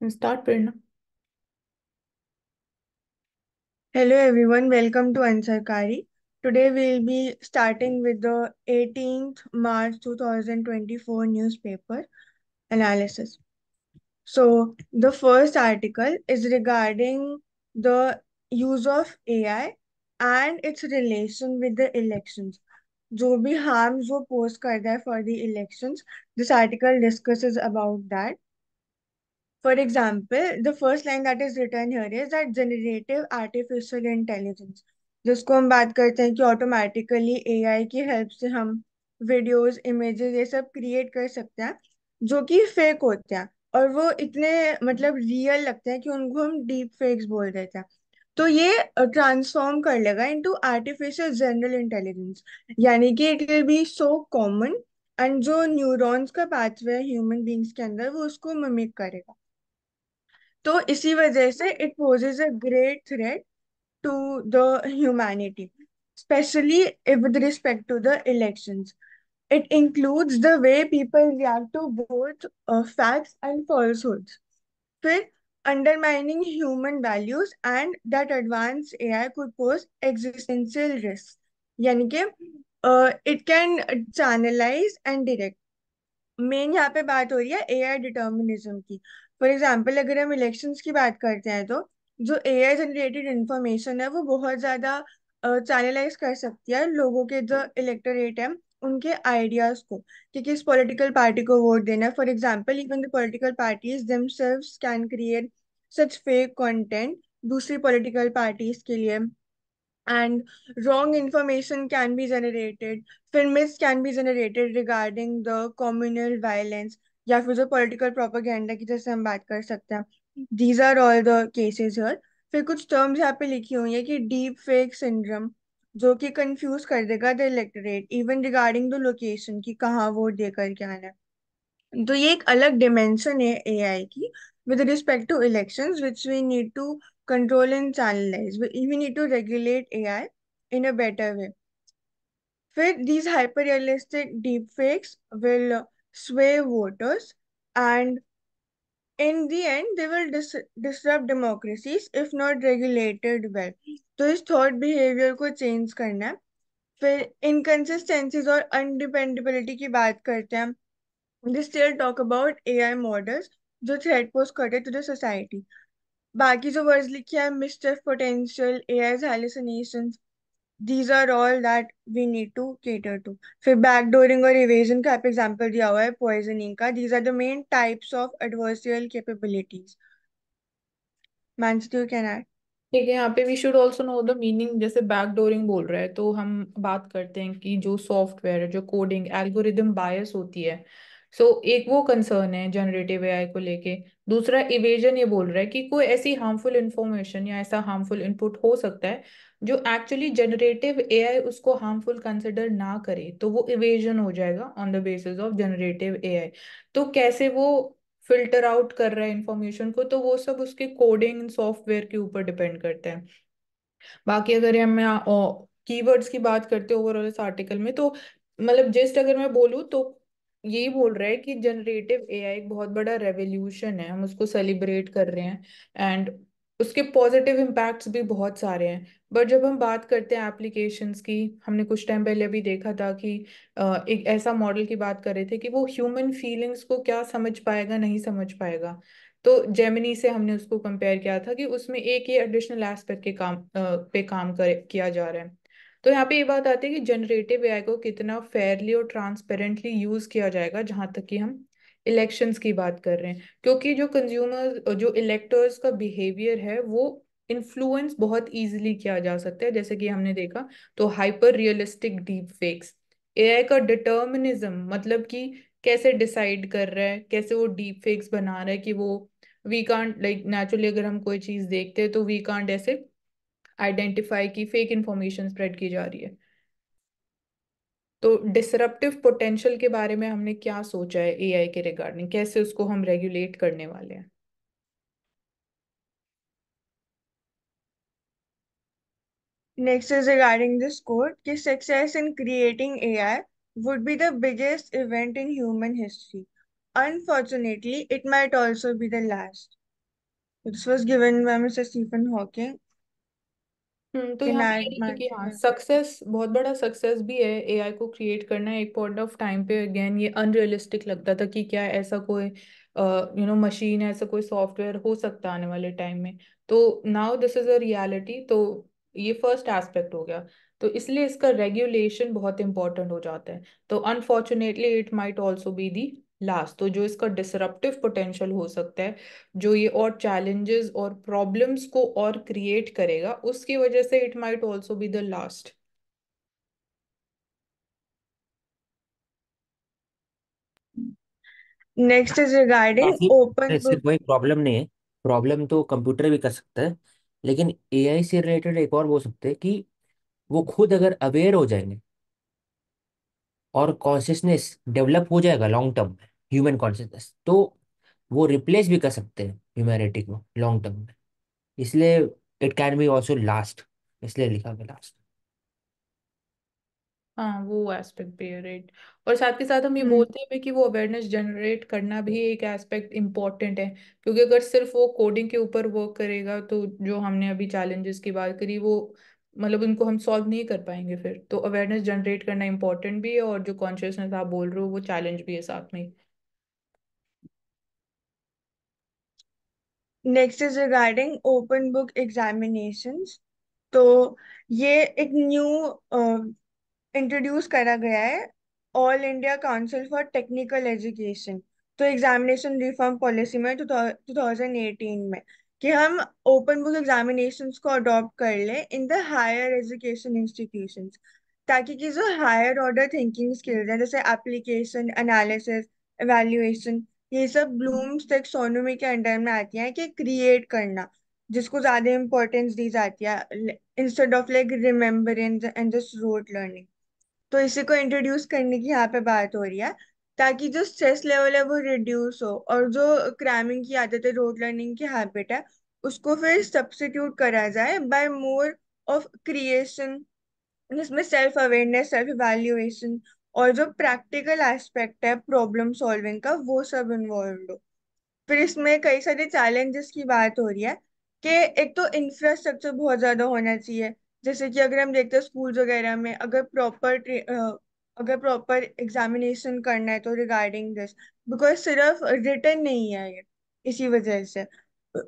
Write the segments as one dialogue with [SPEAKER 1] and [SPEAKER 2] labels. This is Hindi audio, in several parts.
[SPEAKER 1] And start, Prerna. Hello everyone, welcome to Answer Kari. Today we'll be starting with the 18th March 2024 newspaper analysis. So the first article is regarding the use of AI and its relation with the elections. जो भी harms वो post करता है for the elections, this article discusses about that. For example, the first line that is written here is that generative artificial intelligence. जिसको हम बात करते हैं कि ऑटोमेटिकली ए आई की हेल्प से हम वीडियोस इमेजेस ये सब क्रिएट कर सकते हैं जो कि फेक होते हैं और वो इतने मतलब रियल लगते हैं कि उनको हम डीप फेक्स बोल देते हैं तो ये ट्रांसफॉर्म कर लेगा into artificial general intelligence यानी कि it will be so common and जो न्यूरोन्स का पाथवे है ह्यूमन बींग्स के अंदर वो उसको मिमिक करेगा तो इसी वजह से it poses a great threat to the humanity specially with respect to the elections it includes the way people react to both uh, facts and falsehoods. Fifth, undermining human values and that advanced AI could pose existential risks. यानी कि uh, it can channelize and direct. Main यहाँ पे बात हो रही है एआई डिटर्मिनिज्म की फॉर एग्जाम्पल अगर हम इलेक्शन की बात करते हैं तो जो ए आई जनरेटेड इन्फॉर्मेशन है वो बहुत ज़्यादा चैनलाइज कर सकती है लोगों के जो इलेक्टोरेट है उनके आइडियाज को कि किस पॉलिटिकल पार्टी को वोट देना है for example even the political parties them can create such fake content दूसरी पोलिटिकल पार्टीज के लिए and wrong information can be generated film can can generated regarding the communal violence या फिर जो पॉलिटिकल प्रोपागेंडा की जैसे हम बात कर सकते हैं these are all the cases here फिर कुछ टर्म्स यहाँ पे लिखी हुई है कि डीप फेक सिंड्रम जो कि कंफ्यूज कर देगा the electorate even regarding the location कि कहाँ वोट देकर क्या है तो ये एक अलग डिमेंशन है एआई की with respect to election which we need to control and channelize we need to regulate AI in a better way फिर these hyper realistic deep fakes will sway voters and in the end they will dis disrupt democracies if not regulated well तो इस थॉट बिहेवियर को चेंज करना है फिर इनकन्सिस्टेंसीज और अनडिपेंडेबिलिटी की बात करते हैं this still talk about A I models जो थ्रेड पोस्ट करते टू द सोसाइटी बाकी जो वर्ड्स लिखे हैं mischief potential A I hallucinations these are all that we need to cater to फिर बैकडोरिंग और इवेजन का एग्जाम्पल दिया हुआ है पॉइजनिंग का these are the main types of adversarial capabilities Mansi you ठीक
[SPEAKER 2] है यहाँ पे we should also know the meaning जैसे बैकडोरिंग बोल रहे हैं तो हम बात करते हैं कि जो सॉफ्टवेयर है जो कोडिंग एल्गोरिदम बायस होती है सो so, एक वो कंसर्न है जनरेटिव एआई को लेके दूसरा इवेजन ये बोल रहा है कि कोई ऐसी हार्मफुल इन्फॉर्मेशन या ऐसा हार्मफुल इनपुट हो सकता है जो एक्चुअली जनरेटिव एआई उसको हार्मफुल कंसिडर ना करे तो वो इवेजन हो जाएगा on the basis of generative AI तो कैसे वो फिल्टर आउट कर रहा है इन्फॉर्मेशन को तो वो सब उसके कोडिंग सॉफ्टवेयर के ऊपर डिपेंड करता है बाकी अगर हम कीवर्ड्स की बात करते हैं ओवरऑल इस आर्टिकल में तो मतलब जस्ट अगर मैं बोलूँ तो यही बोल रहा है कि जनरेटिव एआई एक बहुत बड़ा रेवोल्यूशन है हम उसको सेलिब्रेट कर रहे हैं एंड उसके पॉजिटिव इम्पैक्ट्स भी बहुत सारे हैं बट जब हम बात करते हैं एप्लीकेशंस की हमने कुछ टाइम पहले भी देखा था कि एक ऐसा मॉडल की बात कर रहे थे कि वो ह्यूमन फीलिंग्स को क्या समझ पाएगा नहीं समझ पाएगा तो जेमिनी से हमने उसको कंपेयर किया था कि उसमें एक ही एडिशनल एस्पेक्ट के काम पे काम कर किया जा रहा है तो यहाँ पे ये बात आती है कि जनरेटिव ए को कितना फेयरली और ट्रांसपेरेंटली यूज किया जाएगा जहां तक कि हम इलेक्शंस की बात कर रहे हैं क्योंकि जो कंज्यूमर जो इलेक्टर्स का बिहेवियर है वो इन्फ्लुएंस बहुत इजीली किया जा सकता है जैसे कि हमने देखा तो hyper realistic deep fakes AI का डिटर्मिनिज्म मतलब कि कैसे डिसाइड कर रहा है कैसे वो डीप फेक्स बना रहा है कि वो वी कांट लाइक नेचुरली अगर हम कोई चीज़ देखते हैं तो वी कांट ऐसे आइडेंटिफाई की फेक इंफॉर्मेशन स्प्रेड की जा रही है तो डिसरप्टिव पोटेंशियल के बारे में हमने क्या सोचा है एआई के रिगार्डिंग कैसे उसको हम
[SPEAKER 1] रेगुलेट करने वाले हैं next is regarding this quote कि success in creating AI would be the biggest event in human history unfortunately it might also be the last this was given by mister Stephen Hawking hmm, तो यहाँ पे कि हाँ मार्केट सक्सेस बहुत बड़ा सक्सेस भी है एआई
[SPEAKER 2] को क्रिएट करना एक पॉइंट ऑफ टाइम पे अगेन ये अनरियलिस्टिक लगता था कि क्या ऐसा कोई यू नो मशीन ऐसा कोई सॉफ्टवेयर हो सकता आने वाले टाइम में तो now this is a reality तो ये फर्स्ट एस्पेक्ट हो गया तो इसलिए इसका रेगुलेशन बहुत इंपॉर्टेंट हो जाता है तो unfortunately it might also be the last तो जो इसका डिसरप्टिव पोटेंशियल हो सकता है जो ये और चैलेंजेस और प्रॉब्लम्स को और क्रिएट करेगा उसकी वजह से it might also be the last
[SPEAKER 1] next is
[SPEAKER 3] regarding open कोई प्रॉब्लम नहीं है प्रॉब्लम तो कंप्यूटर भी कर सकता है लेकिन एआई से रिलेटेड एक और बोल सकते हैं कि वो खुद अगर अवेयर हो जाएंगे और कॉन्शियसनेस डेवलप हो जाएगा लॉन्ग टर्म में ह्यूमन कॉन्शियसनेस तो वो रिप्लेस भी कर सकते हैं ह्यूमैनिटी को लॉन्ग टर्म में इसलिए it can be also last इसलिए लिखा गया लास्ट
[SPEAKER 2] हाँ वो एस्पेक्ट भी है राइट और साथ के साथ हम ये हम्म। बोलते हैं कि वो अवेयरनेस जनरेट करना भी एक एस्पेक्ट इम्पॉर्टेंट है क्योंकि अगर सिर्फ वो कोडिंग के ऊपर वर्क करेगा तो जो हमने अभी चैलेंजेस की बात करी वो मतलब उनको हम सॉल्व नहीं कर पाएंगे फिर तो अवेयरनेस जनरेट करना इम्पोर्टेंट भी है और जो कॉन्शियसनेस आप बोल रहे हो वो चैलेंज भी है साथ में
[SPEAKER 1] next is regarding open book examination तो ये एक न्यू इंट्रोड्यूस करा गया है All India Council for Technical Education तो एग्जामिनेशन रिफॉर्म पॉलिसी में टू थाउजेंड एटीन में कि हम ओपन बुक एग्जामिनेशन को अडॉप्ट कर लें in the higher education institution ताकि कि जो हायर ऑर्डर थिंकिंग स्किल्स हैं जैसे एप्लीकेशन एनालिसिस एवेल्यूएशन ये सब ब्लूम्स सोनोमी के अंडर में आती हैं कि क्रिएट करना जिसको ज़्यादा इम्पोर्टेंस दी जाती है instead of like remembrance and just rote learning तो इसी को इंट्रोड्यूस करने की यहाँ पे बात हो रही है ताकि जो स्ट्रेस लेवल है वो रिड्यूस हो और जो क्रैमिंग की आदत है रोड लर्निंग की हैबिट है उसको फिर सब्सिट्यूट करा जाए बाय मोर ऑफ क्रिएशन जिसमें सेल्फ अवेयरनेस सेल्फ इवेल्युएशन और जो प्रैक्टिकल एस्पेक्ट है प्रॉब्लम सॉल्विंग का वो सब इन्वॉल्व हो फिर इसमें कई सारे चैलेंजेस की बात हो रही है कि एक तो इंफ्रास्ट्रक्चर बहुत ज़्यादा होना चाहिए जैसे कि अगर हम देखते हैं स्कूल वगैरह में अगर प्रॉपर अगर प्रॉपर एग्जामिनेशन करना है तो रिगार्डिंग दिस बिकॉज सिर्फ रिटर्न नहीं है ये इसी वजह से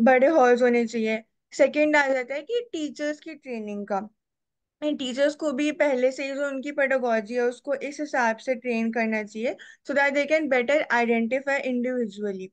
[SPEAKER 1] बड़े हॉल्स होने चाहिए सेकेंड आ जाता है कि टीचर्स की ट्रेनिंग का टीचर्स को भी पहले से ही जो उनकी पेडागोजी है उसको इस हिसाब से ट्रेन करना चाहिए so that they can better identify individually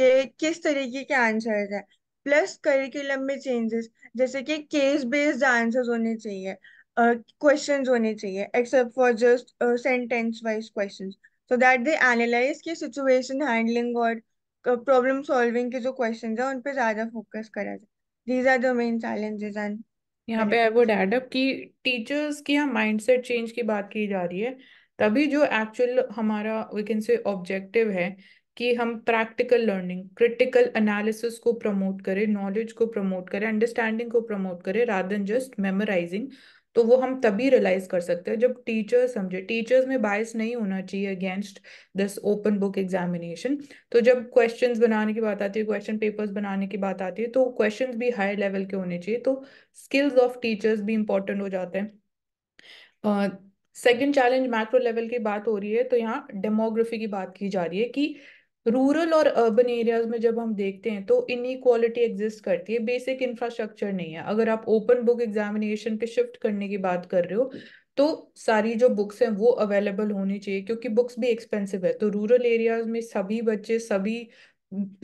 [SPEAKER 1] कि किस तरीके के आंसर्स हैं प्लस करिकुलम में चेंजेस जैसे कि केस बेस्ड आंसर्स होने चाहिए क्वेश्चन uh, होने चाहिए except for just sentence wise question so that they analyse की सिचुएशन हैंडलिंग और प्रॉब्लम uh, सॉल्विंग के जो क्वेश्चन है उन पे ज्यादा फोकस करा जाए these are the main challenges and यहाँ पे आई वुड एड
[SPEAKER 2] अप कि टीचर्स की यहाँ माइंडसेट चेंज की बात की जा रही है तभी जो एक्चुअल हमारा वी कैन से ऑब्जेक्टिव है कि हम प्रैक्टिकल लर्निंग क्रिटिकल एनालिसिस को प्रमोट करें नॉलेज को प्रमोट करें अंडरस्टैंडिंग को प्रमोट करें रादर जस्ट मेमोराइजिंग तो वो हम तभी रियलाइज कर सकते हैं जब टीचर्स समझे टीचर्स में बायस नहीं होना चाहिए against this open book examination तो जब क्वेश्चंस बनाने की बात आती है क्वेश्चन पेपर्स बनाने की बात आती है तो क्वेश्चंस भी हाई लेवल के होने चाहिए तो स्किल्स ऑफ टीचर्स भी इंपॉर्टेंट हो जाते हैं सेकेंड चैलेंज मैक्रो लेवल की बात हो रही है तो यहाँ डेमोग्राफी की बात की जा रही है कि रूरल और अर्बन एरियाज में जब हम देखते हैं तो इनक्वालिटी एग्जिस्ट करती है बेसिक इंफ्रास्ट्रक्चर नहीं है अगर आप ओपन बुक एग्जामिनेशन पे शिफ्ट करने की बात कर रहे हो तो सारी जो बुक्स हैं वो अवेलेबल होनी चाहिए क्योंकि बुक्स भी एक्सपेंसिव है तो रूरल एरियाज में सभी बच्चे सभी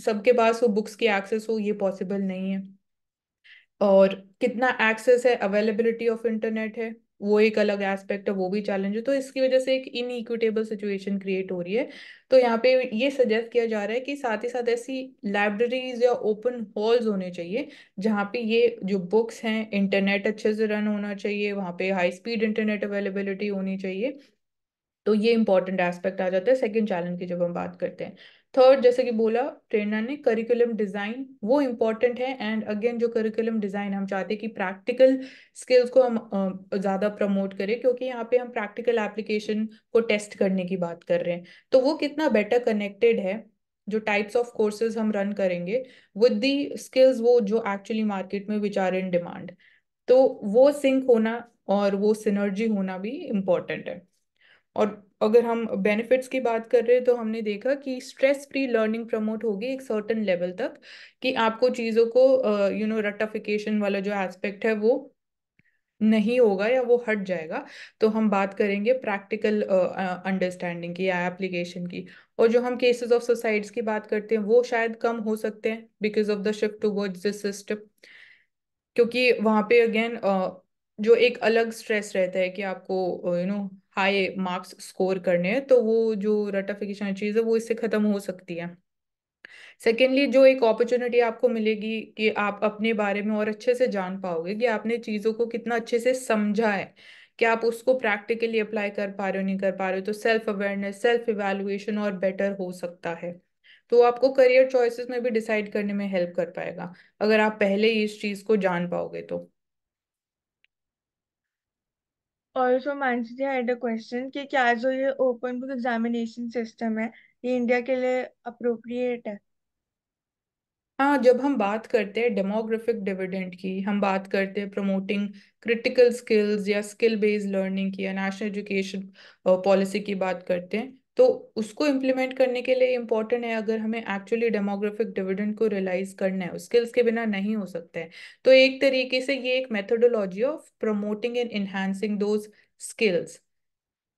[SPEAKER 2] सबके पास वो बुक्स की एक्सेस हो ये पॉसिबल नहीं है और कितना एक्सेस है अवेलेबिलिटी ऑफ इंटरनेट है वो एक अलग एस्पेक्ट है वो भी चैलेंज है तो इसकी वजह से एक इनइक्विटेबल सिचुएशन क्रिएट हो रही है तो यहाँ पे ये सजेस्ट किया जा रहा है कि साथ ही साथ ऐसी लाइब्रेरीज या ओपन हॉल्स होने चाहिए जहाँ पे ये जो बुक्स हैं इंटरनेट अच्छे से रन होना चाहिए वहाँ पे हाई स्पीड इंटरनेट अवेलेबिलिटी होनी चाहिए तो ये इंपॉर्टेंट एस्पेक्ट आ जाता है सेकेंड चैलेंज की जब हम बात करते हैं थर्ड जैसे कि बोला प्रेरणा ने करिकुलम डिजाइन वो इम्पोर्टेंट है एंड अगेन जो करिकुलम डिजाइन हम चाहते हैं कि प्रैक्टिकल स्किल्स को हम ज्यादा प्रमोट करें क्योंकि यहाँ पे हम प्रैक्टिकल एप्लीकेशन को टेस्ट करने की बात कर रहे हैं तो वो कितना बेटर कनेक्टेड है जो टाइप्स ऑफ कोर्सेज हम रन करेंगे विद दी स्किल्स वो जो एक्चुअली मार्केट में विच आर इन डिमांड तो वो सिंक होना और वो सिनर्जी होना भी इम्पोर्टेंट है और अगर हम बेनिफिट्स की बात कर रहे हैं तो हमने देखा कि स्ट्रेस फ्री लर्निंग प्रमोट होगी एक सर्टन लेवल तक कि आपको चीज़ों को यू नो रटाफिकेशन वाला जो एस्पेक्ट है वो नहीं होगा या वो हट जाएगा तो हम बात करेंगे प्रैक्टिकल अंडरस्टैंडिंग की या एप्लीकेशन की और जो हम केसेस ऑफ सुसाइड्स की बात करते हैं वो शायद कम हो सकते हैं because of the shift towards this system क्योंकि वहां पे अगेन uh, जो एक अलग स्ट्रेस रहता है कि आपको you know know, high marks score करने हैं तो वो जो रटाफिकेशन चीज़ है वो इससे ख़त्म हो सकती है सेकेंडली जो एक अपॉर्चुनिटी आपको मिलेगी कि आप अपने बारे में और अच्छे से जान पाओगे कि आपने चीज़ों को कितना अच्छे से समझा है कि आप उसको प्रैक्टिकली अप्लाई कर पा रहे हो नहीं कर पा रहे हो तो सेल्फ अवेयरनेस सेल्फ इवेलुएशन और बेटर हो सकता है तो आपको करियर चॉइसेस में भी डिसाइड करने में हेल्प कर पाएगा अगर आप पहले ही इस चीज़ को जान पाओगे तो
[SPEAKER 1] also Mansi had a question कि क्या जो ये ओपन बुक एग्जामिनेशन सिस्टम है ये इंडिया के लिए अप्रोप्रिएट है
[SPEAKER 2] हाँ जब हम बात करते हैं डेमोग्राफिक डिविडेंड की हम बात करते हैं प्रमोटिंग क्रिटिकल स्किल्स या स्किल बेस्ड लर्निंग की या नेशनल एजुकेशन पॉलिसी की बात करते हैं तो उसको इम्प्लीमेंट करने के लिए इम्पोर्टेंट है अगर हमें एक्चुअली डेमोग्राफिक डिविडेंड को रियलाइज करना है स्किल्स के बिना नहीं हो सकता है तो एक तरीके से ये एक methodology of promoting and enhancing those skills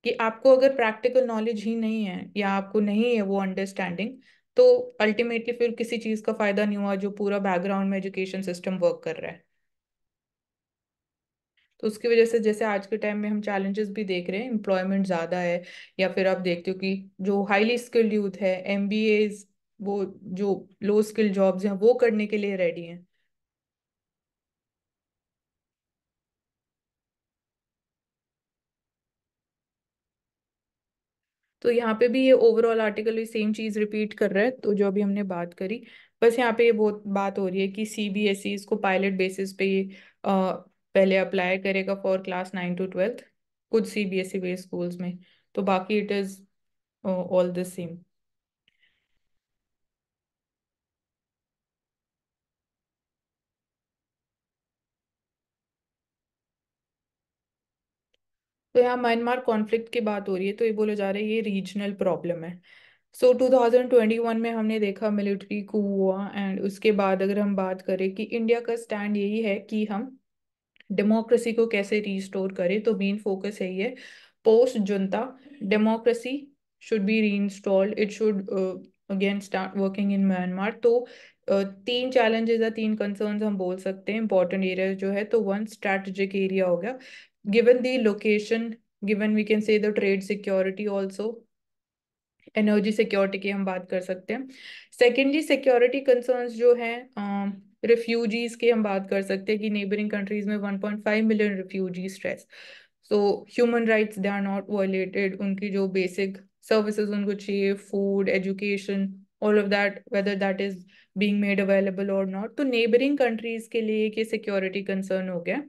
[SPEAKER 2] कि आपको अगर प्रैक्टिकल नॉलेज ही नहीं है या आपको नहीं है वो अंडरस्टैंडिंग तो अल्टीमेटली फिर किसी चीज़ का फायदा नहीं हुआ जो पूरा बैकग्राउंड में एजुकेशन सिस्टम वर्क कर रहा है तो उसकी वजह से जैसे आज के टाइम में हम चैलेंजेस भी देख रहे हैं एम्प्लॉयमेंट ज़्यादा है या फिर आप देखते हो कि जो हाईली स्किल्ड यूथ है एम वो जो लो स्किल्ड जॉब्स हैं वो करने के लिए रेडी हैं तो यहाँ पे भी ये ओवरऑल आर्टिकल भी सेम चीज़ रिपीट कर रहा है तो जो अभी हमने बात करी बस यहाँ पे ये बहुत बात हो रही है कि सी बी एस ई इसको पायलट बेसिस पे ये पहले अप्लाई करेगा for class nine to twelfth कुछ C B S E based schools में तो बाकी it is all the same तो यहाँ म्यांमार कॉन्फ्लिक्ट की बात हो रही है तो ये बोले जा रहे हैं ये रीजनल प्रॉब्लम है सो so, 2021 में हमने देखा मिलिट्री को हुआ एंड उसके बाद अगर हम बात करें कि इंडिया का स्टैंड यही है कि हम डेमोक्रेसी को कैसे रिस्टोर करें तो मेन फोकस है ये post junta democracy should be installed it should again start working in Myanmar तो uh, तीन चैलेंजेस या तीन कंसर्न हम बोल सकते हैं इंपॉर्टेंट एरिया जो है तो वन स्ट्रेटेजिक एरिया हो गया given the location given we can say the trade security also energy security की हम बात कर सकते हैं सेकेंडली सिक्योरिटी कंसर्न जो हैं um, रिफ्यूजीज की हम बात कर सकते हैं कि नेबरिंग कंट्रीज में 1.5 million refugee stress so human rights they are not violated उनकी जो बेसिक सर्विसेज उनको चाहिए food education all of that whether that is being made available और नॉट तो नेबरिंग कंट्रीज के लिए ये सिक्योरिटी कंसर्न हो गया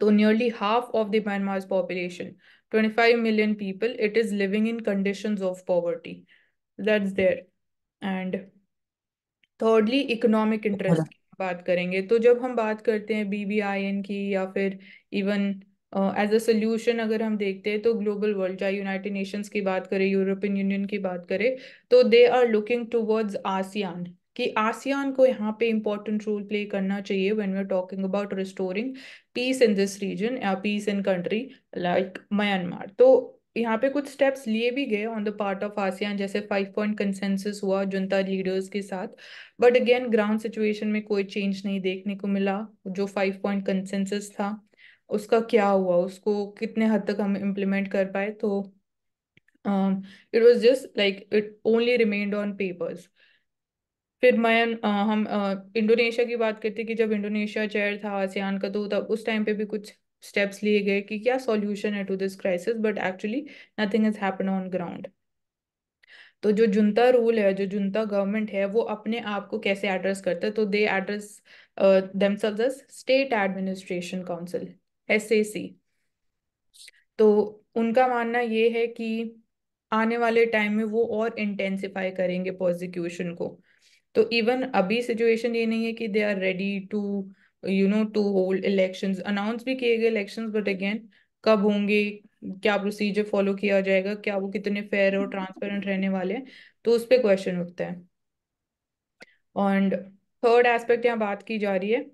[SPEAKER 2] तो nearly half of the Myanmar population 25 people it is living in condition of poverty that that's there and thirdly economic interest की बात करेंगे तो जब हम बात करते हैं बीबीआईएन की या फिर इवन एज अ सोल्यूशन अगर हम देखते हैं तो ग्लोबल वर्ल्ड चाहे यूनाइटेड नेशंस की बात करें यूरोपियन यूनियन की बात करें तो they are looking towards ASEAN कि आसियान को यहाँ पे इम्पोर्टेंट रोल प्ले करना चाहिए when we are talking about restoring peace in this region या peace in country like Myanmar तो यहाँ पे कुछ स्टेप्स लिए भी गए on the part of ASEAN जैसे फाइव पॉइंट कंसेंसस हुआ जनता लीडर्स के साथ बट अगेन ग्राउंड सिचुएशन में कोई चेंज नहीं देखने को मिला जो फाइव पॉइंट कंसेंसस था उसका क्या हुआ उसको कितने हद तक हम इम्प्लीमेंट कर पाए तो it was just like it only remained on papers फिर मैं uh, हम इंडोनेशिया की बात करते कि जब इंडोनेशिया चेयर था आसियान का तो तब उस टाइम पे भी कुछ स्टेप्स लिए गए कि क्या सॉल्यूशन है to this crisis but actually nothing is happen on ground तो जो जुनता रूल है जो जुनता गवर्नमेंट है वो अपने आप को कैसे एड्रेस करता है तो they address themselves as state administration council SAC तो उनका मानना ये है कि आने वाले टाइम में वो और इंटेंसिफाई करेंगे प्रोसिक्यूशन को तो इवन अभी सिचुएशन ये नहीं है कि they are ready to you know to hold election announce भी किए गए इलेक्शन बट अगेन कब होंगे क्या प्रोसीजर फॉलो किया जाएगा क्या वो कितने फेयर और ट्रांसपेरेंट रहने वाले हैं तो उस पर क्वेश्चन उठता है एंड थर्ड एस्पेक्ट यहाँ बात की जा रही है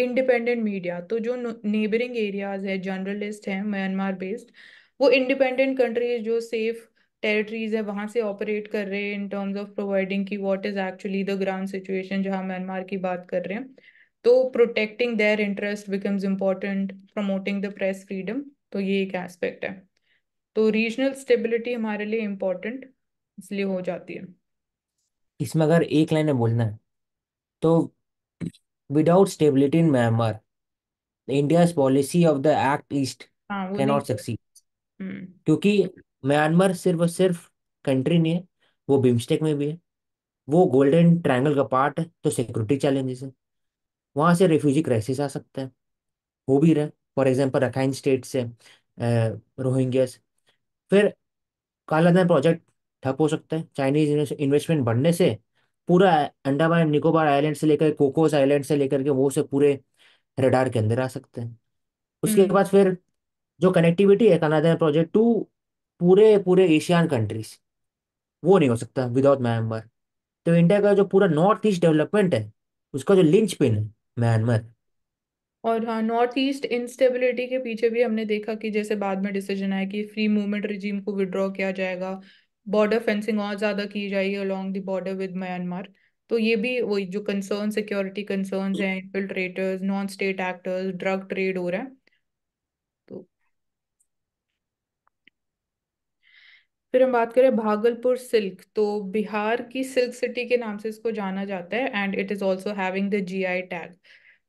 [SPEAKER 2] इंडिपेंडेंट मीडिया तो जो नेबरिंग एरियाज है जर्नलिस्ट हैं म्यांमार बेस्ड वो इंडिपेंडेंट कंट्रीज जो सेफ टेरिटरीज है वहाँ से ऑपरेट कर रहे हैं इन टर्म्स ऑफ प्रोवाइडिंग की what is actually the ground situation जहाँ म्यांमार की बात कर रहे हैं तो protecting their interest becomes important promoting the press freedom तो ये एक एस्पेक्ट है तो रीजनल स्टेबिलिटी हमारे लिए इम्पोर्टेंट इसलिए हो जाती है
[SPEAKER 3] इसमें अगर एक लाइन में बोलना है तो without stability in Myanmar India's policy of the act east can not succeed क्योंकि म्यांमार सिर्फ और सिर्फ कंट्री नहीं है वो बिम्स्टेक में भी है वो गोल्डन ट्रायंगल का पार्ट है तो सिक्योरिटी चैलेंजेस है वहाँ से रेफ्यूजी क्राइसिस आ सकता है हो भी रहा है फॉर एग्जाम्पल रखाइन स्टेट से रोहिंग्यास फिर कालाधन प्रोजेक्ट ठप हो सकता है चाइनीज इन्वेस्टमेंट बढ़ने से पूरा अंडमान निकोबार आइलैंड से लेकर कोकोस आइलैंड से लेकर के वो से पूरे रडार के अंदर आ सकते हैं उसके हम्म। बाद फिर जो कनेक्टिविटी है कालाधन प्रोजेक्ट टू पूरे पूरे एशियन कंट्रीज वो नहीं हो सकता विदाउट म्यांमार तो इंडिया का जो पूरा नॉर्थ ईस्ट डेवलपमेंट है उसका जो लिंच पिन है म्यांमार
[SPEAKER 2] और हाँ नॉर्थ ईस्ट इंस्टेबिलिटी के पीछे भी हमने देखा कि जैसे बाद में डिसीजन आया कि फ्री मूवमेंट रिजीम को विड्रॉ किया जाएगा बॉर्डर फेंसिंग और ज़्यादा की जाएगी along the border with Myanmar तो ये भी वही जो कंसर्न सिक्योरिटी कंसर्न हैं infiltrators non state actors drug trade हो रहा है फिर हम बात करें भागलपुर सिल्क तो बिहार की सिल्क सिटी के नाम से इसको जाना जाता है and it is also having the G I tag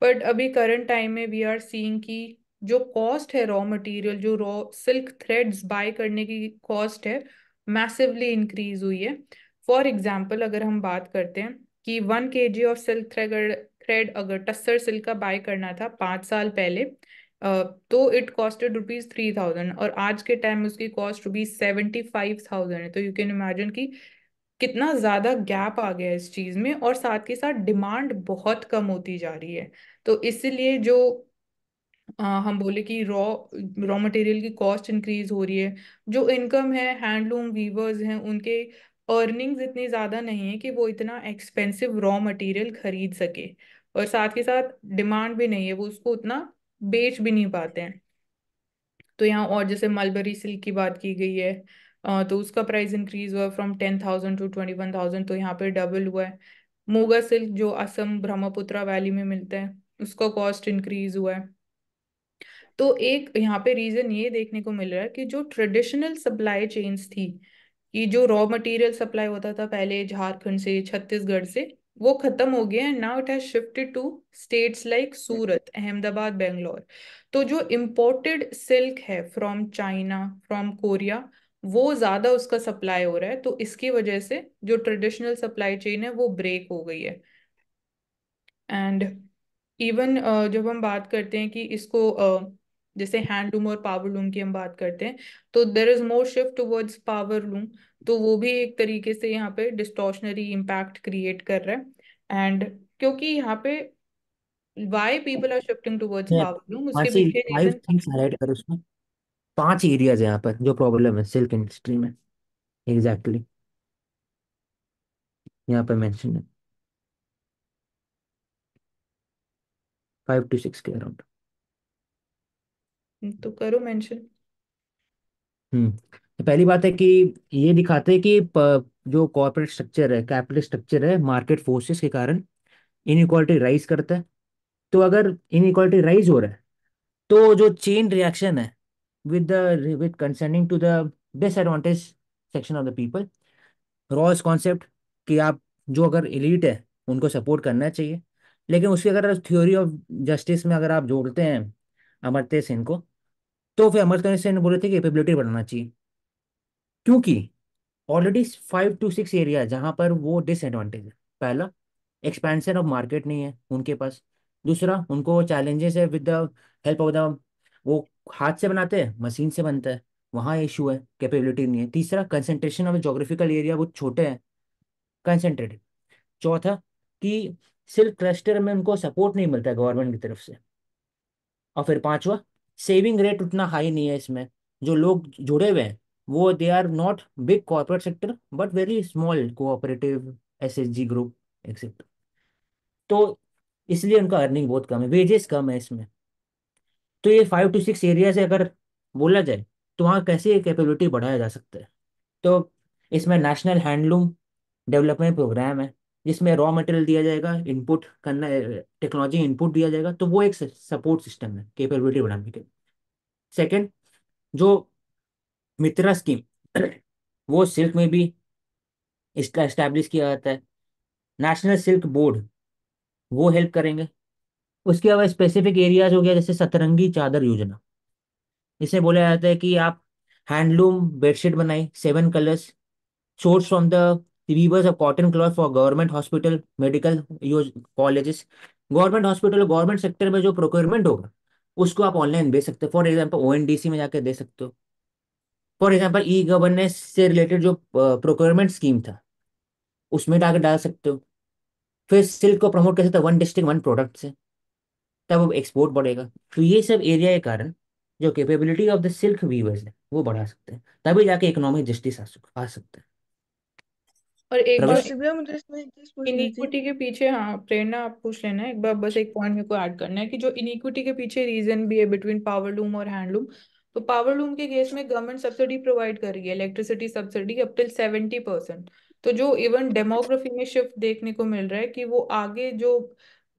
[SPEAKER 2] but अभी करंट टाइम में वी आर सीइंग की जो कॉस्ट है रॉ मटेरियल जो रॉ सिल्क थ्रेड्स बाय करने की कॉस्ट है मैसिवली इंक्रीज हुई है फॉर एग्जाम्पल अगर हम बात करते हैं कि one K G of silk thread thread अगर टस्सर सिल्क का बाय करना था पाँच साल पहले तो it costed rupees three thousand और आज के टाइम में उसकी cost rupees seventy five thousand है तो यू कैन इमेजिन कि कितना ज़्यादा गैप आ गया है इस चीज़ में और साथ के साथ डिमांड बहुत कम होती जा रही है तो इसलिए जो आ, हम बोले कि रॉ रॉ मटेरियल की कॉस्ट इंक्रीज हो रही है जो इनकम है हैंडलूम वीवर्स हैं उनके अर्निंग्स इतनी ज़्यादा नहीं है कि वो इतना एक्सपेंसिव रॉ मटेरियल खरीद सके और साथ के साथ डिमांड भी नहीं है वो उसको उतना बेच भी नहीं पाते हैं तो यहाँ और जैसे मलबरी सिल्क की बात की गई है तो उसका प्राइस इंक्रीज हुआ from ten thousand to twenty one thousand तो यहाँ पे डबल हुआ है मोगा सिल्क जो असम ब्रह्मपुत्रा वैली में मिलता है उसका कॉस्ट इंक्रीज हुआ है तो एक यहाँ पे रीजन ये देखने को मिल रहा है कि जो ट्रेडिशनल सप्लाई चेन्स थी ये जो रॉ मटेरियल सप्लाई होता था पहले झारखंड से छत्तीसगढ़ से वो खत्म हो गया now it has shifted to states like Surat Ahmedabad Bangalore तो जो इम्पोर्टेड सिल्क है फ्रॉम चाइना फ्रॉम कोरिया वो ज्यादा उसका सप्लाई हो रहा है तो इसकी वजह से जो ट्रेडिशनल सप्लाई चेन है वो ब्रेक हो गई है एंड इवन uh, जब हम बात करते हैं कि इसको uh, जैसे हैंडलूम और पावरलूम की हम बात करते हैं तो there is more shift power loom तो वो भी एक तरीके से यहाँ पे डिस्टोशनरी इम्पैक्ट क्रिएट कर रहा है एंड क्योंकि यहाँ पे why people are shifting towards yeah. उसके पीछे
[SPEAKER 3] फाइव कर उसमें पांच एरियाज है यहाँ पर जो प्रॉब्लम है सिल्क इंडस्ट्री में एग्जैक्टली exactly. यहाँ मेंशन है फाइव टू सिक्स के अराउंड
[SPEAKER 2] तो करो मेंशन
[SPEAKER 3] हम्म तो पहली बात है कि ये दिखाते हैं कि जो कॉर्पोरेट स्ट्रक्चर है कैपिटल स्ट्रक्चर है मार्केट फोर्सेस के कारण इनइक्वालिटी राइज करता है तो अगर इनइक्वालिटी राइज हो रहा है तो जो चेन रिएक्शन है with the with concerning to the disadvantage section of the people Rawls concept कि आप जो अगर इलीट है उनको सपोर्ट करना चाहिए लेकिन उसकी अगर थ्योरी ऑफ जस्टिस में अगर आप जोड़ते हैं अमर्त्य सेन को तो फिर अमर्त्य सेन बोले थे कि एपेबिलिटी बढ़ाना चाहिए क्योंकि already five to six area जहां पर वो डिसएडवांटेज है पहला एक्सपेंशन ऑफ मार्केट नहीं है उनके पास दूसरा उनको चैलेंजेस है with the help of the वो हाथ से बनाते हैं मशीन से बनता है वहाँ इशू है कैपेबिलिटी नहीं है तीसरा कंसेंट्रेशन ऑफ जोग्राफिकल एरिया वो छोटे हैं कंसेंट्रेटेड चौथा कि सिर्फ क्लस्टर में उनको सपोर्ट नहीं मिलता गवर्नमेंट की तरफ से और फिर पांचवा सेविंग रेट उतना हाई नहीं है इसमें जो लोग जुड़े हुए हैं वो they are not big corporate sector but very small cooperative S S G group etcetera तो इसलिए उनका अर्निंग बहुत कम है वेजेस कम है इसमें तो ये फाइव टू सिक्स एरिया से अगर बोला जाए तो वहाँ कैसे कैपेबिलिटी बढ़ाया जा सकता है तो इसमें नेशनल हैंडलूम डेवलपमेंट प्रोग्राम है जिसमें रॉ मटेरियल दिया जाएगा इनपुट करना टेक्नोलॉजी इनपुट दिया जाएगा तो वो एक सपोर्ट सिस्टम है कैपेबिलिटी बढ़ाने के सेकेंड जो मित्रा स्कीम वो सिल्क में भी इस्टेब्लिश किया जाता है नेशनल सिल्क बोर्ड वो हेल्प करेंगे उसके अलावा स्पेसिफिक एरियाज हो गया जैसे सतरंगी चादर योजना इसमें बोला जाता है कि आप हैंडलूम बेडशीट बनाए seven colours source from the rivers of cotton cloth for government hospital medical colleges government hospital government sector में जो प्रोक्योरमेंट होगा उसको आप ऑनलाइन दे सकते हो फॉर एग्जाम्पल ओ में जाकर दे सकते हो फॉर एग्जाम्पल ई गवर्नेंस से रिलेटेड जो प्रोक्योरमेंट स्कीम था उसमें टारगेट डाल सकते हो फिर सिल्क को प्रमोट कर सकते वन डिस्ट्रिक्ट वन प्रोडक्ट से तब एक्सपोर्ट बढ़ेगा तो ये सब एरिया के कारण जो capability of the silk weavers है वो बढ़ा सकते हैं तभी जाके इकोनॉमिक जस्टिस आ, आ सकते हैं
[SPEAKER 2] और एक बार इनिक्विटी के पीछे हाँ प्रेरणा आप पूछ लेना एक बार बस एक पॉइंट मेरे को ऐड करना है कि जो इनिक्विटी के पीछे रीजन भी है बिटवीन पावर लूम और हैंडलूम तो पावर लूम के केस में गवर्नमेंट सब्सिडी प्रोवाइड कर रही है electricity subsidy up till seventy percent तो जो इवन डेमोग्राफी में शिफ्ट देखने को मिल रहा है कि वो आगे जो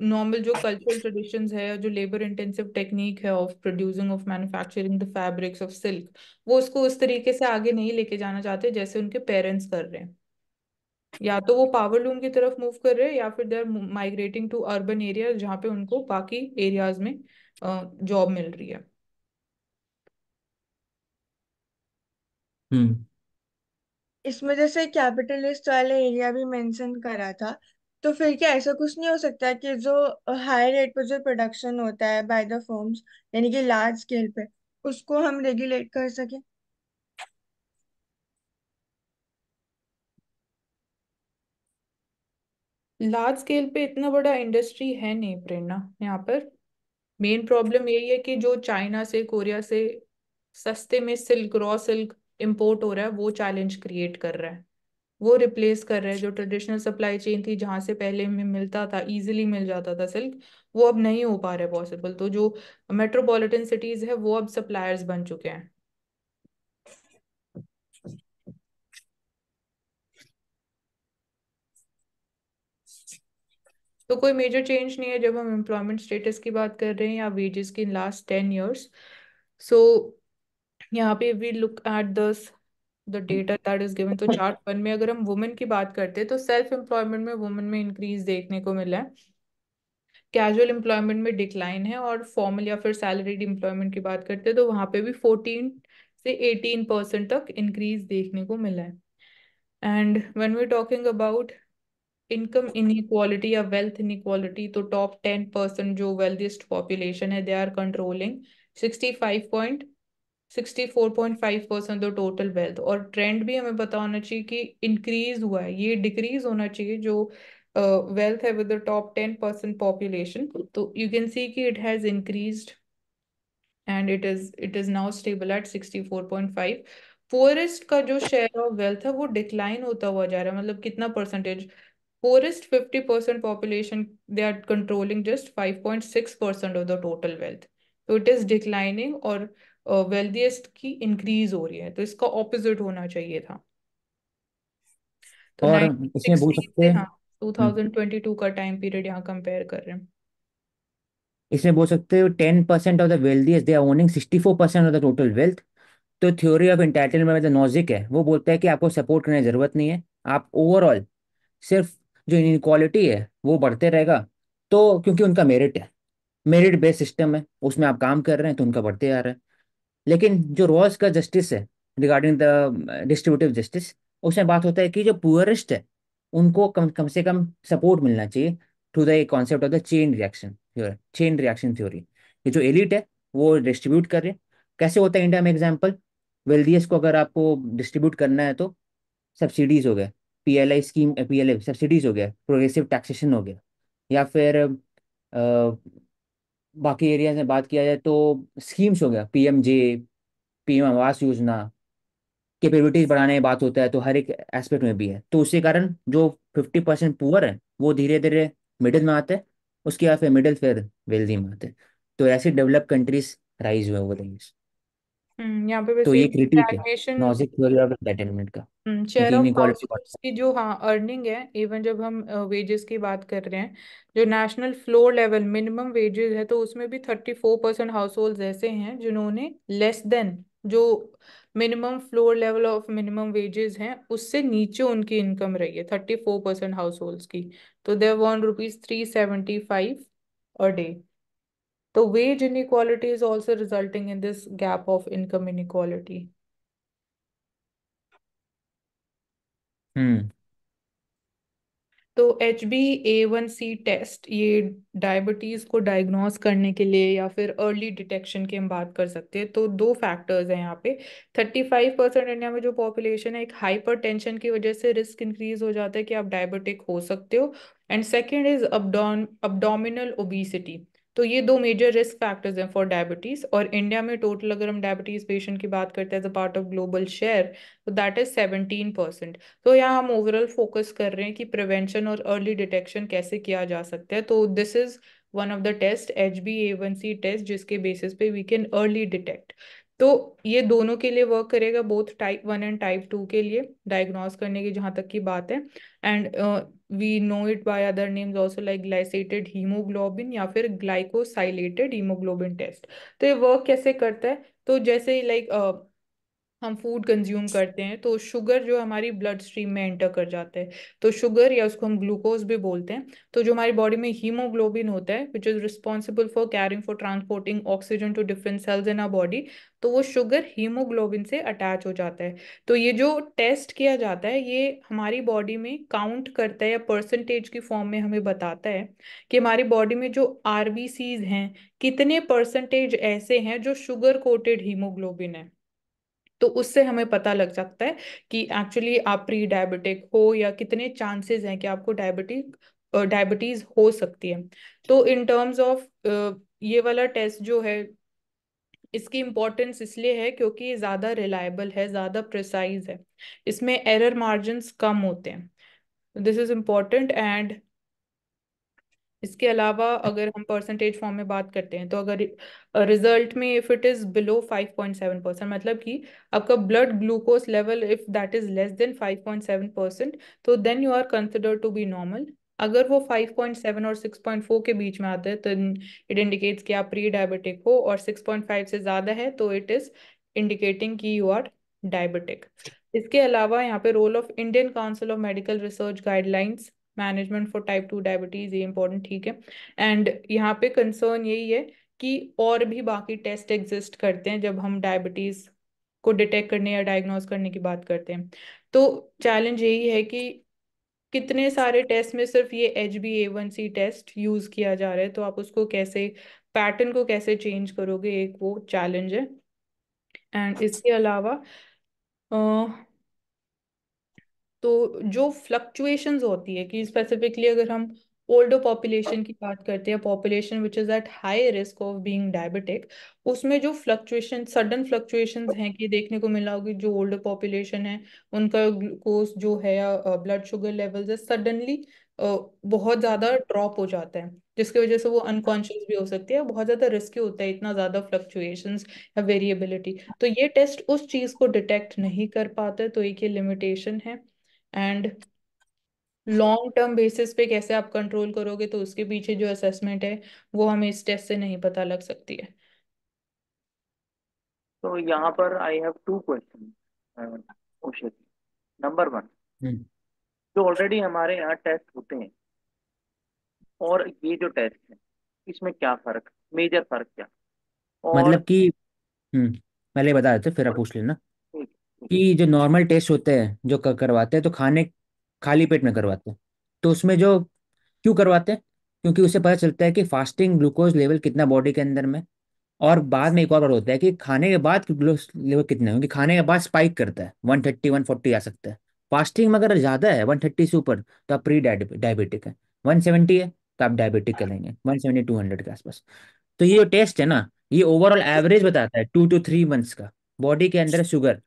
[SPEAKER 2] नॉर्मल जो कल्चरल ट्रेडिशन है जो लेबर इंटेंसिव टेक्निक है of producing of manufacturing the fabrics of silk वो उसको उस तरीके से आगे नहीं लेके जाना चाहते जैसे उनके पेरेंट्स कर रहे हैं या तो वो पावर लूम की तरफ मूव कर रहे हैं या फिर they are migrating to urban area जहाँ पे उनको बाकी एरियाज में जॉब मिल रही है
[SPEAKER 4] हम्म।
[SPEAKER 1] इसमें जैसे कैपिटलिस्ट वाले एरिया भी मेंशन करा था तो फिर क्या ऐसा कुछ नहीं हो सकता कि जो हाई रेट पर जो प्रोडक्शन होता है बाय द फर्म्स यानी कि लार्ज स्केल पे उसको हम रेगुलेट कर सके
[SPEAKER 2] लार्ज स्केल पे इतना बड़ा इंडस्ट्री है नहीं प्रेरणा यहाँ पर मेन प्रॉब्लम यही है कि जो चाइना से कोरिया से सस्ते में सिल्क रॉ सिल्क इम्पोर्ट हो रहा है वो चैलेंज क्रिएट कर रहा है वो रिप्लेस कर रहे हैं जो ट्रेडिशनल सप्लाई चेन थी जहाँ से पहले में मिलता था इजीली मिल जाता था सिल्क वो अब नहीं हो पा रहा है पॉसिबल तो जो मेट्रोपॉलिटन सिटीज है वो अब सप्लायर्स बन चुके हैं तो कोई मेजर चेंज नहीं है जब हम एम्प्लॉयमेंट स्टेटस की बात कर रहे हैं या वेजेस की लास्ट टेन ईयर्स सो यहाँ पे we look at this the data that is given तो चार्ट वन में अगर हम वुमेन की बात करते हैं तो सेल्फ एम्प्लॉयमेंट में वुमेन में इंक्रीज देखने को मिला है कैजुअल एम्प्लॉयमेंट में डिक्लाइन है और फॉर्मल या फिर सैलरीड एम्प्लॉयमेंट की बात करते हैं तो वहाँ पे भी फोर्टीन से एटीन परसेंट तक इंक्रीज देखने को मिला है and when we talking about income inequality या वेल्थ इनक्वालिटी तो टॉप टेन परसेंट जो वेल्थिस्ट पॉपुलेशन है they are controlling sixty five point 64.5 percent of total wealth और ट्रेंड भी हमें पता होना चाहिए कि इंक्रीज हुआ है ये डिक्रीज होना चाहिए जो वेल्थ है with the top ten percent population तो यू कैन सी कि it has increased and it is it is now stable at 64.5 poorest का जो शेयर ऑफ वेल्थ है वो डिक्लाइन होता हुआ जा रहा है मतलब कितना percentage poorest fifty percent population they are controlling just five point six percent of the total wealth तो इट इज डिक्लाइनिंग और वेल्दीएस्ट की इंक्रीज हो रही है तो इसका ऑपोजिट होना चाहिए था
[SPEAKER 5] तो और इसमें बोल सकते हैं हाँ
[SPEAKER 2] 2022 हम्म। का टाइम पीरियड यहाँ कंपेयर कर रहे हैं
[SPEAKER 3] इसमें बोल सकते हो ten percent of the wealthiest they are owning sixty four percent of the total wealth तो थ्योरी ऑफ इंटाइटलमेंट में जो नॉजिक है वो बोलता है कि आपको सपोर्ट करने की जरूरत नहीं है आप ओवरऑल सिर्फ जो इनक्वालिटी है वो बढ़ते रहेगा तो क्योंकि उनका मेरिट है मेरिट बेस्ड सिस्टम है उसमें आप काम कर रहे हैं तो उनका बढ़ते जा रहा है लेकिन जो रॉस का जस्टिस है रिगार्डिंग द डिस्ट्रीब्यूटिव जस्टिस उसमें बात होता है कि जो पुअरेस्ट है उनको कम कम से कम सपोर्ट मिलना चाहिए to the concept of the chain reaction theory chain reaction theory कि जो एलिट है वो डिस्ट्रीब्यूट कर रहे कैसे होता है इंडिया में एग्जाम्पल वेल्दियस को अगर आपको डिस्ट्रीब्यूट करना है तो सब्सिडीज हो गया P L I scheme P L I subsidies हो गया प्रोग्रेसिव टैक्सेशन हो गया या फिर uh, बाकी एरियाज में बात किया जाए तो स्कीम्स हो गया जे पी एम आवास योजना कैपेबिलिटीज बढ़ाने की बात होता है तो हर एक एस्पेक्ट में भी है तो उसके कारण जो फिफ्टी परसेंट पुअर है वो धीरे धीरे मिडिल में आते हैं उसके बाद फिर मिडिल फिर वेल्दी में आते हैं तो ऐसे डेवलप कंट्रीज राइज हुए हुए द
[SPEAKER 2] हम्म यहाँ पे तो वैसे ये क्रिटिक है graduation Nozick
[SPEAKER 3] theory of entitlement का शेयर हम्म, क्योंकि ऑफ इनइक्वालिटी हाउस
[SPEAKER 2] की जो हाँ अर्निंग है इवन जब हम वेजेस की बात कर रहे हैं जो national floor level minimum wages है तो उसमें भी thirty four percent household ऐसे हैं जिन्होंने लेस देन जो minimum floor level of minimum wages हैं उससे नीचे उनकी इनकम रही है thirty four percent household की तो there one rupees three seventy five a day The wage inequality is also resulting in this gap of income inequality. Equality hmm. तो H B A one C test ये डायबिटीज़ को डायग्नोस करने के लिए या फिर अर्ली डिटेक्शन की हम बात कर सकते हैं तो दो फैक्टर्स हैं यहाँ पे थर्टी फाइव परसेंट इंडिया में जो पॉपुलेशन है एक हाइपर टेंशन की वजह से रिस्क इंक्रीज हो जाता है कि आप डायबिटिक हो सकते हो and second is abdominal obesity तो ये दो मेजर रिस्क फैक्टर्स हैं फॉर डायबिटीज़ और इंडिया में टोटल अगर हम डायबिटीज़ पेशेंट की बात करते हैं as a part of global share तो दैट इज़ सेवनटीन परसेंट तो यहाँ हम ओवरऑल फोकस कर रहे हैं कि प्रिवेंशन और अर्ली डिटेक्शन कैसे किया जा सकता है तो this is one of the test H B A one C test जिसके बेसिस पे वी कैन अर्ली डिटेक्ट तो ये दोनों के लिए वर्क करेगा both type one and type two के लिए डायग्नोस करने की जहाँ तक की बात है and we know it by other names also like glycated haemoglobin या फिर ग्लाइकोसाइलेटेड हीमोग्लोबिन टेस्ट तो ये वर्क कैसे करता है तो जैसे लाइक हम फूड कंज्यूम करते हैं तो शुगर जो हमारी ब्लड स्ट्रीम में एंटर कर जाता है तो शुगर या उसको हम ग्लूकोज भी बोलते हैं तो जो हमारी बॉडी में हीमोग्लोबिन होता है which is responsible for carrying for transporting oxygen to different cells in our body तो वो शुगर हीमोग्लोबिन से अटैच हो जाता है तो ये जो टेस्ट किया जाता है ये हमारी बॉडी में काउंट करता है या परसेंटेज की फॉर्म में हमें बताता है कि हमारी बॉडी में जो आर हैं कितने परसेंटेज ऐसे हैं जो शुगर कोटेड हीमोग्लोबिन है तो उससे हमें पता लग जाता है कि एक्चुअली आप प्री डायबिटिक हो या कितने चांसेस हैं कि आपको डायबिटिक डायबिटीज हो सकती है तो इन टर्म्स ऑफ ये वाला टेस्ट जो है इसकी इम्पोर्टेंस इसलिए है क्योंकि ये ज़्यादा रिलायबल है ज़्यादा प्रिसाइज है इसमें एरर मार्जिन कम होते हैं दिस इज इम्पोर्टेंट एंड इसके अलावा अगर हम परसेंटेज फॉर्म में बात करते हैं तो अगर रिजल्ट में if it is below 5.7 percent मतलब कि आपका blood glucose level if that is less than 5.7 percent तो then you are consider to be normal अगर वो 5.7 और 6.4 के बीच में आते हैं तो इट इंडिकेट्स कि आप प्री डायबिटिक हो और 6.5 से ज़्यादा है तो इट इज़ इंडिकेटिंग कि यू आर डायबिटिक इसके अलावा यहाँ पे role of Indian Council of Medical Research guidelines management for type two diabetes ये इंपॉर्टेंट ठीक है एंड यहाँ पे कंसर्न यही है कि और भी बाकी टेस्ट एग्जिस्ट करते हैं जब हम डायबिटीज़ को डिटेक्ट करने या डायग्नोज करने की बात करते हैं तो चैलेंज यही है कि कितने सारे टेस्ट में सिर्फ ये H B A one C test use किया जा रहा है तो आप उसको कैसे पैटर्न को कैसे चेंज करोगे एक वो चैलेंज है एंड इसके अलावा आ, तो जो फ्लक्चुएशंस होती है कि स्पेसिफिकली अगर हम ओल्डर पॉपुलेशन की बात करते हैं population which is at high risk of being diabetic उसमें जो फ्लक्चुएशन सडन फ्लक्चुएशन हैं कि देखने को मिला होगी जो ओल्डर पॉपुलेशन है उनका ग्लूकोज जो है या ब्लड शुगर लेवल्स है सडनली बहुत ज़्यादा ड्रॉप हो जाता है जिसकी वजह से वो अनकॉन्शियस भी हो सकती है बहुत ज़्यादा रिस्की होता है इतना ज़्यादा फ्लक्चुएशन या वेरिएबिलिटी तो ये टेस्ट उस चीज़ को डिटेक्ट नहीं कर पाते तो एक ये लिमिटेशन है एंड लॉन्ग टर्म बेसिस पे कैसे आप कंट्रोल करोगे तो उसके पीछे जो असेसमेंट है वो हमें इस टेस्ट से नहीं पता लग सकती है
[SPEAKER 5] तो यहाँ पर I have two question number one जो ऑलरेडी हमारे यहाँ टेस्ट होते हैं और ये जो टेस्ट है इसमें क्या फर्क मेजर फर्क क्या और मतलब
[SPEAKER 3] कि हम्म पहले बता देते फिर आप पूछ लेना कि जो नॉर्मल टेस्ट होते हैं जो कर करवाते हैं तो खाने खाली पेट में करवाते हैं तो उसमें जो क्यों करवाते हैं क्योंकि उससे पता चलता है कि फास्टिंग ग्लूकोज लेवल कितना बॉडी के अंदर में और बाद में एक और और होता है कि खाने के बाद ग्लूकोज लेवल कितना है क्योंकि खाने के बाद स्पाइक करता है वन थर्टी वन फोर्टी आ सकता है फास्टिंग में अगर ज़्यादा है वन थर्टी से ऊपर तो आप प्री डायबिटिक है वन सेवेंटी है तो आप डायबिटिक करेंगे वन सेवेंटी टू हंड्रेड के आसपास तो ये जो टेस्ट है ना ये ओवरऑल एवरेज बताता है टू टू थ्री मंथ्स का बॉडी के अंदर शुगर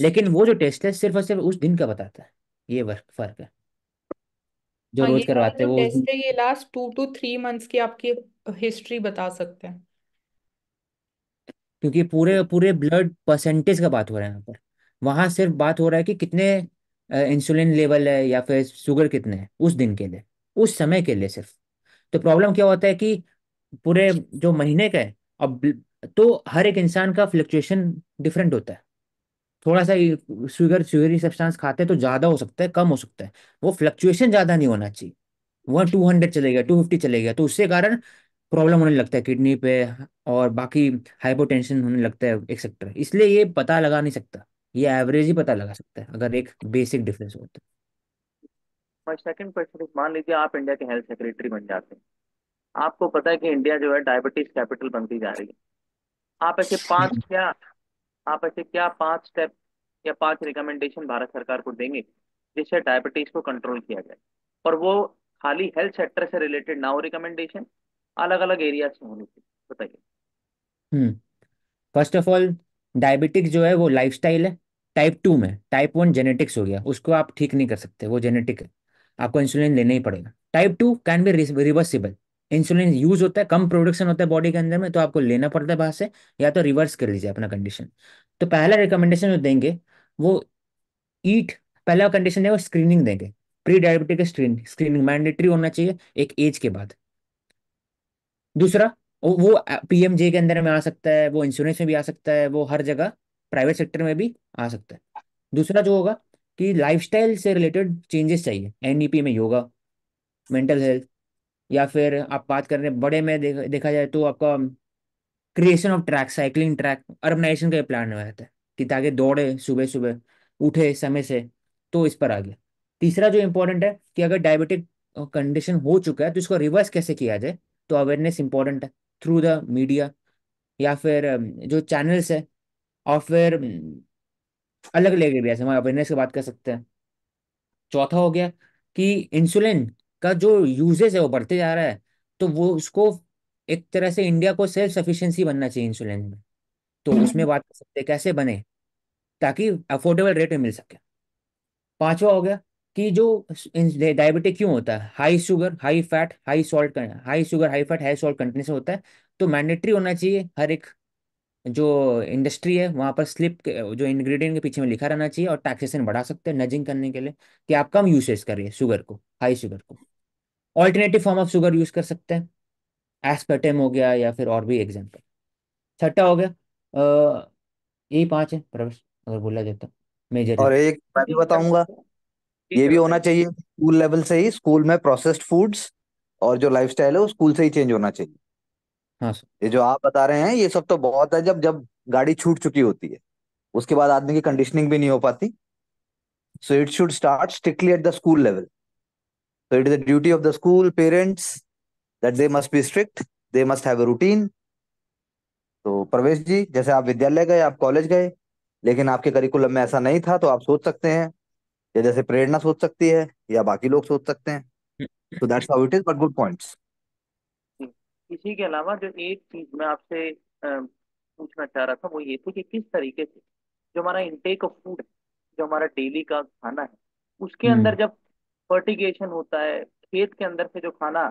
[SPEAKER 3] लेकिन वो जो टेस्ट है सिर्फ और सिर्फ उस दिन का बताता है ये वर्क फर्क है जो हाँ रोज तो करवाते हैं मतलब वो उस टेस्ट
[SPEAKER 2] है ये last two to three months की आपकी हिस्ट्री बता सकते हैं
[SPEAKER 3] क्योंकि पूरे पूरे ब्लड परसेंटेज का बात हो रहा है यहाँ पर वहां सिर्फ बात हो रहा है कि कितने इंसुलिन लेवल है या फिर शुगर कितने है उस दिन के लिए उस समय के लिए सिर्फ तो प्रॉब्लम क्या होता है कि पूरे जो महीने का है अब तो हर एक इंसान का फ्लक्चुएशन डिफरेंट होता है थोड़ा सा शुगर शुगरी सब्सटेंस खाते हैं तो ज्यादा हो सकता है कम हो सकता है वो फ्लक्चुएशन ज्यादा नहीं होना चाहिए वहाँ टू हंड्रेड चले गया टू फिफ्टी चले गया तो उससे कारण प्रॉब्लम होने लगता है किडनी पे और बाकी हाइपोटेंशन होने लगता है एक्सेट्रा इसलिए ये पता लगा नहीं सकता ये एवरेज ही पता लगा सकता है अगर एक बेसिक डिफरेंस होता
[SPEAKER 5] है सेकंड क्वेश्चन मान लीजिए आप इंडिया के हेल्थ सेक्रेटरी बन जाते हैं आपको पता है कि इंडिया जो है डायबिटीज कैपिटल बनती जा रही है आप ऐसे पांच या आप ऐसे क्या पांच स्टेप या पांच रिकमेंडेशन भारत सरकार को देंगे जिससे डायबिटीज को कंट्रोल किया जाए और वो खाली हेल्थ सेक्टर से रिलेटेड ना हो रिकमेंडेशन अलग अलग एरिया से होनी चाहिए बताइए
[SPEAKER 3] फर्स्ट ऑफ ऑल डायबिटिक्स जो है वो लाइफस्टाइल है टाइप टू में टाइप वन जेनेटिक्स हो गया उसको आप ठीक नहीं कर सकते वो जेनेटिक है आपको इंसुलिन लेना ही पड़ेगा type two can be reversible insulin use होता है कम प्रोडक्शन होता है बॉडी के अंदर में तो आपको लेना पड़ता है बाहर से या तो रिवर्स कर लीजिए अपना कंडीशन तो पहला रिकमेंडेशन जो देंगे वो ईट पहला कंडीशन है वो स्क्रीनिंग देंगे प्री डायबिटिक स्क्रीनिंग मैंडेटरी होना चाहिए एक एज के बाद दूसरा वो पीएमजे के अंदर में आ सकता है वो इंश्योरेंस में भी आ सकता है वो हर जगह प्राइवेट सेक्टर में भी आ सकता है दूसरा जो होगा कि लाइफस्टाइल से रिलेटेड चेंजेस चाहिए एनईपी e में योगा मेंटल हेल्थ या फिर आप बात कर रहे हैं बड़े में देख, देखा जाए तो आपका creation of track cycling track urbanisation का प्लान हो जाता है कि ताकि दौड़े सुबह सुबह उठे समय से तो इस पर आ गया तीसरा जो इम्पोर्टेंट है कि अगर डायबिटिक कंडीशन हो चुका है तो इसको रिवर्स कैसे किया जाए तो अवेयरनेस इंपॉर्टेंट है थ्रू द मीडिया या फिर जो चैनल्स है और फिर अलग अलग एरिया से हम अवेयरनेस की बात कर सकते हैं चौथा हो गया कि इंसुलिन का जो यूजेज है वो बढ़ते जा रहा है तो वो उसको एक तरह से इंडिया को सेल्फ सफिशिएंसी बनना चाहिए इंसुलिन में तो हम्म। उसमें बात कर सकते कैसे बने ताकि अफोर्डेबल रेट में मिल सके पांचवा हो गया कि जो डायबिटिक क्यों होता है high sugar high fat high salt high sugar high fat high salt content से होता है तो मैंडेटरी होना चाहिए हर एक जो इंडस्ट्री है वहां पर स्लिप जो इंग्रेडिएंट के पीछे में लिखा रहना चाहिए और टैक्सेशन बढ़ा सकते हैं नजिंग करने के लिए कि आप कम यूसेज करिए शुगर को हाई शुगर को alternative form of sugar use कर सकते हैं एस्पेटम हो गया या फिर और भी एग्जाम्पल छठा हो गया आ, यही पांच है प्रवेश अगर बोला जाए तो
[SPEAKER 4] मेजर और एक मैं भी बताऊंगा ये भी होना चाहिए स्कूल लेवल से ही स्कूल में प्रोसेस्ड फूड्स और जो लाइफस्टाइल है वो स्कूल से ही चेंज होना चाहिए हाँ सर ये जो आप बता रहे हैं ये सब तो बहुत है जब जब गाड़ी छूट चुकी होती है उसके बाद आदमी की कंडीशनिंग भी नहीं हो पाती so it should start strictly at the school level so it is the duty of the school parents that they must be strict they must have a routine तो प्रवेश जी जैसे आप विद्यालय गए आप कॉलेज गए लेकिन आपके करिकुलम में ऐसा नहीं था तो आप सोच सकते हैं या जैसे प्रेरणा सोच सकती है या बाकी लोग सोच सकते हैं तो that's how it is but good points
[SPEAKER 5] इसी के अलावा जो एक चीज मैं आपसे पूछना चाह रहा था वो ये थी कि किस तरीके से जो हमारा इनटेक ऑफ फूड जो हमारा डेली का खाना है उसके हम्म। अंदर जब फर्टिगेशन होता है खेत के अंदर से जो खाना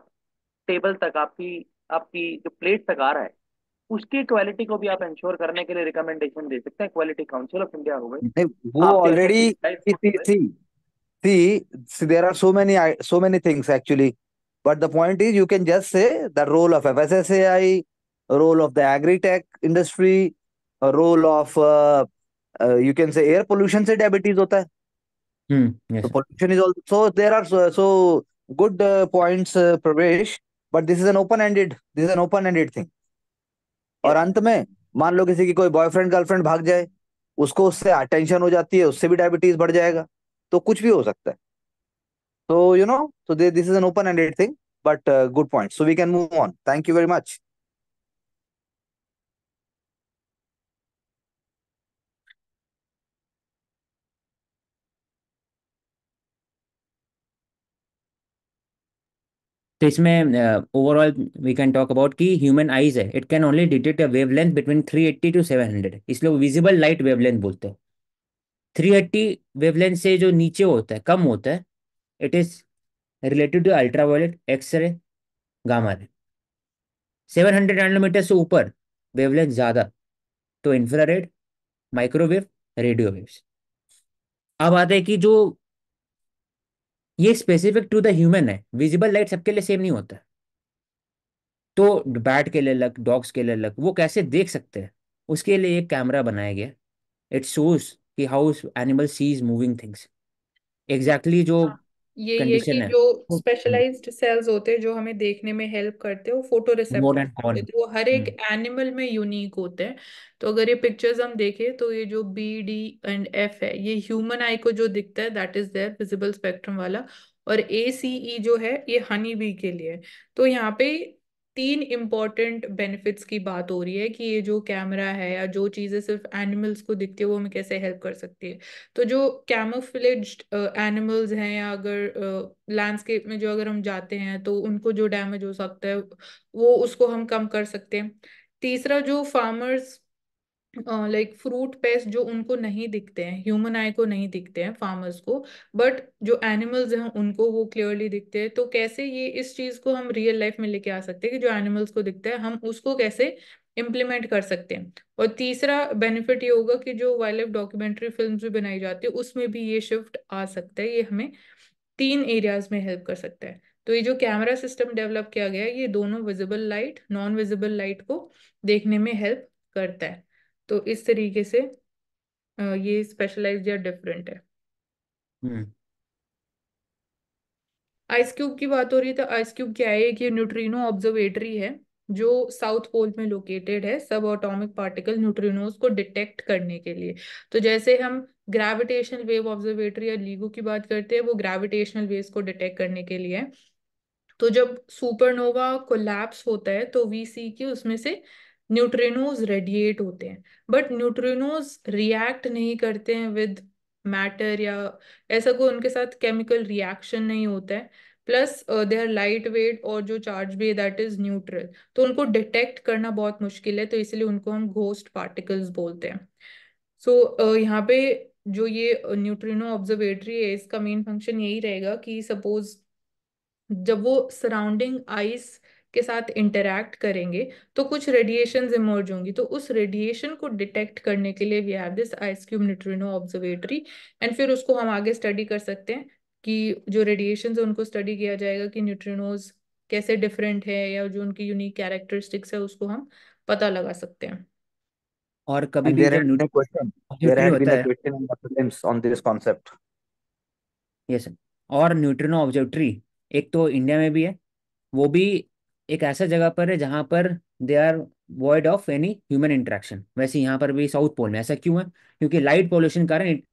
[SPEAKER 5] टेबल तक आपकी आपकी जो प्लेट तक आ रहा है उसकी क्वालिटी को भी आप इंश्योर करने के लिए रिकमेंडेशन दे सकते हैं क्वालिटी काउंसिल ऑफ इंडिया हो गई
[SPEAKER 4] वो ऑलरेडी थी there are so many so many things actually But the point is, you can just say the role of FSSAI, role of the agri-tech industry, a role of uh, uh, you can say air pollution से diabetes होता है. Hmm. Yes. So pollution is also so there are so, so good uh, points, uh, Pravesh. But this is an open-ended. This is an open-ended thing. और अंत में मान लो किसी की कोई बॉयफ्रेंड गर्लफ्रेंड भाग जाए उसको उससे टेंशन हो जाती है उससे भी डायबिटीज बढ़ जाएगा तो कुछ भी हो सकता है So, you know, so they, this is an open-ended thing, but uh, good point. So we can move on. Thank you very much.
[SPEAKER 3] तो इसमें overall we can talk about कि ह्यूमन आईज है it can only detect a wavelength between 380 to 700 इसलिए वो विजिबल लाइट वेवलेंथ बोलते हैं 380 वेवलेंथ से जो नीचे होता है कम होता है It is related to ultraviolet, X-ray, gamma ray seven hundred nanometre से ऊपर वेवलेंथ ज़्यादा तो रेड माइक्रोवेव रेडियो वेव्स अब आते हैं कि जो ये स्पेसिफिक टू द ह्यूमन है विजिबल लाइट सबके लिए सेम नहीं होता तो बैट के लिए अलग डॉग्स के लिए अलग वो कैसे देख सकते हैं उसके लिए एक कैमरा बनाया गया इट शोज कि how's animal sees moving things exactly जो हाँ।
[SPEAKER 2] ये ये कि है जो स्पेशलाइज्ड सेल्स होते हैं जो हमें देखने में हेल्प करते हैं वो फोटो तो रिसेप्टर वो हर एक एनिमल हम्म। में यूनिक होते हैं तो अगर ये पिक्चर्स हम देखें तो ये जो बी डी एंड एफ है ये ह्यूमन आई को जो दिखता है that is their visible spectrum वाला और ए सी ई जो है ये हनी बी के लिए तो यहाँ पे तीन इम्पॉर्टेंट बेनिफिट्स की बात हो रही है कि ये जो कैमरा है या जो चीज़ें सिर्फ एनिमल्स को दिखती है वो हमें कैसे हेल्प कर सकती है तो जो कैमोफ्लेज एनिमल्स हैं या अगर लैंडस्केप में जो अगर हम जाते हैं तो उनको जो डैमेज हो सकता है वो उसको हम कम कर सकते हैं तीसरा जो फार्मर्स लाइक फ्रूट पेस्ट जो उनको नहीं दिखते हैं ह्यूमन आई को नहीं दिखते हैं फार्मर्स को बट जो एनिमल्स हैं उनको वो क्लियरली दिखते हैं तो कैसे ये इस चीज़ को हम रियल लाइफ में लेके आ सकते हैं कि जो एनिमल्स को दिखता है हम उसको कैसे इम्प्लीमेंट कर सकते हैं और तीसरा बेनिफिट ये होगा कि जो वाइल्ड लाइफ डॉक्यूमेंट्री फिल्म भी बनाई जाती है उसमें भी ये शिफ्ट आ सकता है ये हमें तीन एरियाज में हेल्प कर सकता है तो ये जो कैमरा सिस्टम डेवलप किया गया है ये दोनों visible light non visible light को देखने में हेल्प करता है तो इस तरीके से ये स्पेशलाइज या डिफरेंट है आइस हम्म। क्यूब की बात हो रही है तो आइस क्यूब क्या है कि न्यूट्रिनो ऑब्जर्वेटरी है जो साउथ पोल में लोकेटेड है सब ऑटोमिक पार्टिकल न्यूट्रिनोज को डिटेक्ट करने के लिए तो जैसे हम ग्रेविटेशनल वेव ऑब्जर्वेटरी या लीगो की बात करते हैं वो ग्रेविटेशनल वेव्स को डिटेक्ट करने के लिए तो जब सुपरनोवा कोलैप्स होता है तो वी सी की उसमें से न्यूट्रिनोज रेडिएट होते हैं बट न्यूट्रिनोज रिएक्ट नहीं करते हैं विद मैटर या ऐसा कोई उनके साथ केमिकल रिएक्शन नहीं होता है plus they are light weight और जो चार्ज भी है दैट इज न्यूट्रल तो उनको डिटेक्ट करना बहुत मुश्किल है तो इसलिए उनको हम घोस्ट पार्टिकल्स बोलते हैं सो so, uh, यहाँ पे जो ये न्यूट्रिनो uh, ऑब्जर्वेटरी है इसका मेन फंक्शन यही रहेगा कि सपोज जब वो सराउंडिंग आइस के साथ इंटरैक्ट करेंगे तो कुछ रेडिएशन इमर्ज होंगी तो उस रेडिएशन को डिटेक्ट करने के लिए we have this ice cube neutrino observatory and फिर उसको हम आगे स्टडी कर सकते हैं कि जो रेडिएशन है उनको स्टडी किया जाएगा कि न्यूट्रिनोज कैसे डिफरेंट है या जो उनकी यूनिक कैरेक्टरिस्टिक्स है उसको हम पता लगा सकते हैं
[SPEAKER 4] और कभी And भी there जब question there had been a question in the prelims on this
[SPEAKER 3] yes और न्यूट्रिनो ऑब्जर्वेटरी एक तो इंडिया में भी है वो भी एक ऐसा जगह पर है जहां पर they are void of any human interaction वैसे यहाँ पर भी साउथ पोल में ऐसा क्यों है क्योंकि लाइट पॉल्यूशन कारण